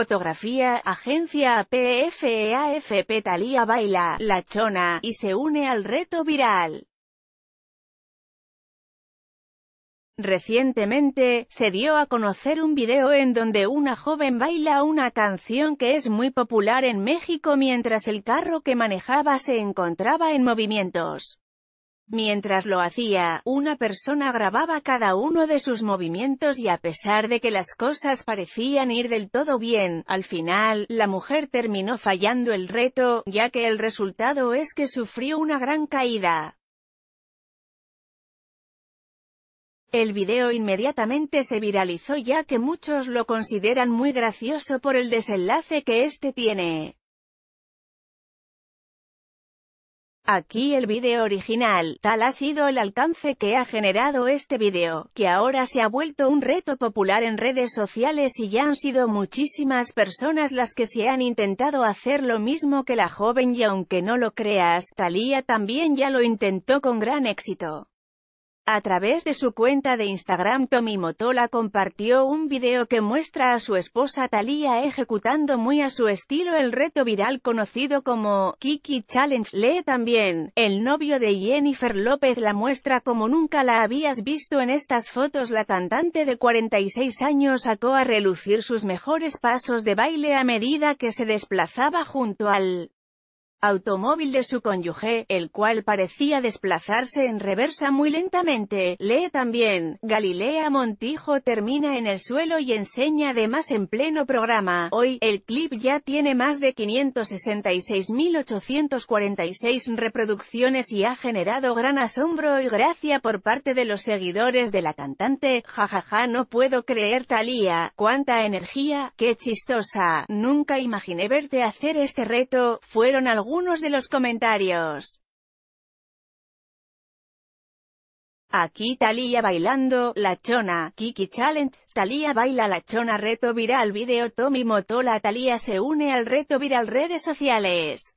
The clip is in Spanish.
Fotografía, agencia APFEAFP e Talía baila, la chona, y se une al reto viral. Recientemente, se dio a conocer un video en donde una joven baila una canción que es muy popular en México mientras el carro que manejaba se encontraba en movimientos. Mientras lo hacía, una persona grababa cada uno de sus movimientos y a pesar de que las cosas parecían ir del todo bien, al final, la mujer terminó fallando el reto, ya que el resultado es que sufrió una gran caída. El video inmediatamente se viralizó ya que muchos lo consideran muy gracioso por el desenlace que este tiene. Aquí el vídeo original, tal ha sido el alcance que ha generado este vídeo, que ahora se ha vuelto un reto popular en redes sociales y ya han sido muchísimas personas las que se han intentado hacer lo mismo que la joven y aunque no lo creas, Thalía también ya lo intentó con gran éxito. A través de su cuenta de Instagram Tommy Motola compartió un video que muestra a su esposa Thalía ejecutando muy a su estilo el reto viral conocido como Kiki Challenge. Lee también, el novio de Jennifer López la muestra como nunca la habías visto en estas fotos. La cantante de 46 años sacó a relucir sus mejores pasos de baile a medida que se desplazaba junto al automóvil de su cónyuge, el cual parecía desplazarse en reversa muy lentamente. Lee también, Galilea Montijo termina en el suelo y enseña además en pleno programa. Hoy, el clip ya tiene más de 566.846 reproducciones y ha generado gran asombro y gracia por parte de los seguidores de la cantante. Jajaja no puedo creer Talía, cuánta energía, qué chistosa, nunca imaginé verte hacer este reto, fueron al algunos de los comentarios. Aquí Talía bailando, la chona, Kiki Challenge, Talía baila la chona reto viral video Tommy Motola Talía se une al reto viral redes sociales.